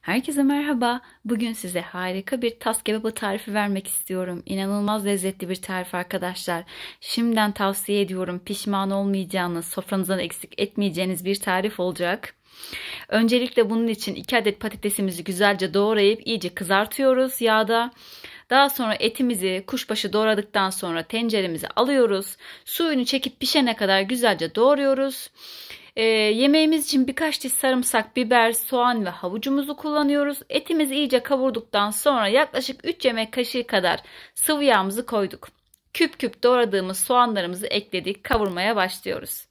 Herkese merhaba. Bugün size harika bir tas kebabı tarifi vermek istiyorum. İnanılmaz lezzetli bir tarif arkadaşlar. Şimdiden tavsiye ediyorum. Pişman olmayacağınız, sofranızdan eksik etmeyeceğiniz bir tarif olacak. Öncelikle bunun için 2 adet patatesimizi güzelce doğrayıp iyice kızartıyoruz yağda. Daha sonra etimizi kuşbaşı doğradıktan sonra tenceremizi alıyoruz. Suyunu çekip pişene kadar güzelce doğruyoruz. E, yemeğimiz için birkaç diş sarımsak, biber, soğan ve havucumuzu kullanıyoruz. Etimiz iyice kavurduktan sonra yaklaşık 3 yemek kaşığı kadar sıvı yağımızı koyduk. Küp küp doğradığımız soğanlarımızı ekledik. Kavurmaya başlıyoruz.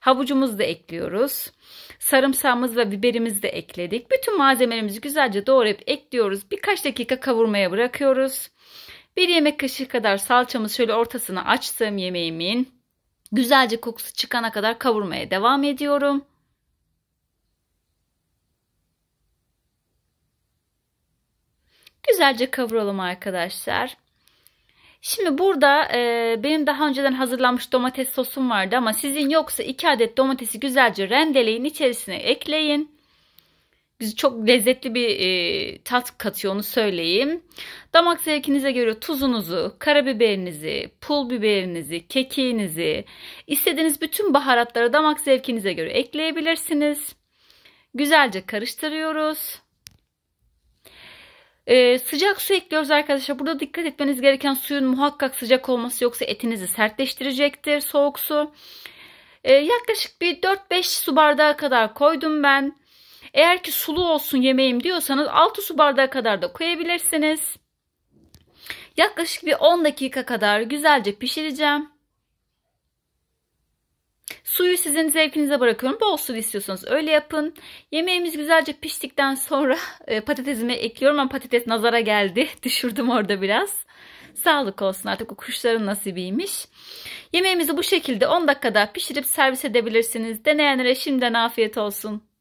Havucumuzu da ekliyoruz. Sarımsağımız ve biberimizi de ekledik. Bütün malzemelerimizi güzelce doğrayıp ekliyoruz. Birkaç dakika kavurmaya bırakıyoruz. Bir yemek kaşığı kadar salçamız şöyle ortasına açtığım yemeğimin. Güzelce kokusu çıkana kadar kavurmaya devam ediyorum. Güzelce kavuralım arkadaşlar. Şimdi burada e, benim daha önceden hazırlanmış domates sosum vardı ama sizin yoksa 2 adet domatesi güzelce rendeleyin içerisine ekleyin çok lezzetli bir e, tat katıyor onu söyleyeyim. Damak zevkinize göre tuzunuzu, karabiberinizi, pul biberinizi, kekiğinizi, istediğiniz bütün baharatları damak zevkinize göre ekleyebilirsiniz. Güzelce karıştırıyoruz. Ee, sıcak su ekliyoruz arkadaşlar. Burada dikkat etmeniz gereken suyun muhakkak sıcak olması yoksa etinizi sertleştirecektir soğuk su. Ee, yaklaşık bir 4-5 su bardağı kadar koydum ben. Eğer ki sulu olsun yemeğim diyorsanız 6 su bardağı kadar da koyabilirsiniz. Yaklaşık bir 10 dakika kadar güzelce pişireceğim. Suyu sizin zevkinize bırakıyorum. Bol su istiyorsanız öyle yapın. Yemeğimiz güzelce piştikten sonra e, patatesimi ekliyorum ama patates nazara geldi. Düşürdüm orada biraz. Sağlık olsun artık o kuşların nasibiymiş. Yemeğimizi bu şekilde 10 dakikada pişirip servis edebilirsiniz. Deneyenlere şimdiden afiyet olsun.